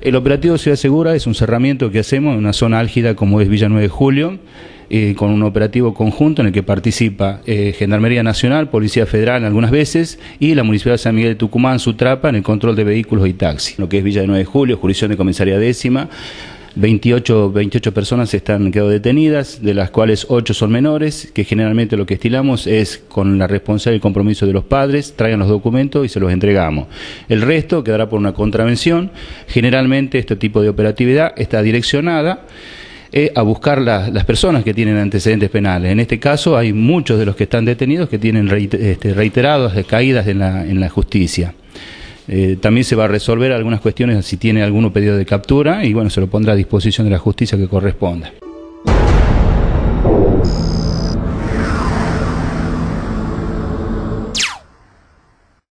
El operativo Ciudad Segura es un cerramiento que hacemos en una zona álgida como es Villa 9 de Julio, eh, con un operativo conjunto en el que participa eh, Gendarmería Nacional, Policía Federal algunas veces y la Municipalidad de San Miguel de Tucumán, trapa en el control de vehículos y taxis. Lo que es Villa 9 de Julio, jurisdicción de comisaría décima, 28, 28 personas están quedado detenidas, de las cuales 8 son menores, que generalmente lo que estilamos es con la responsabilidad y compromiso de los padres, traigan los documentos y se los entregamos. El resto quedará por una contravención. Generalmente este tipo de operatividad está direccionada eh, a buscar las personas que tienen antecedentes penales. En este caso hay muchos de los que están detenidos que tienen este, reiterados caídas en la, en la justicia. Eh, también se va a resolver algunas cuestiones si tiene alguno pedido de captura y bueno, se lo pondrá a disposición de la justicia que corresponda.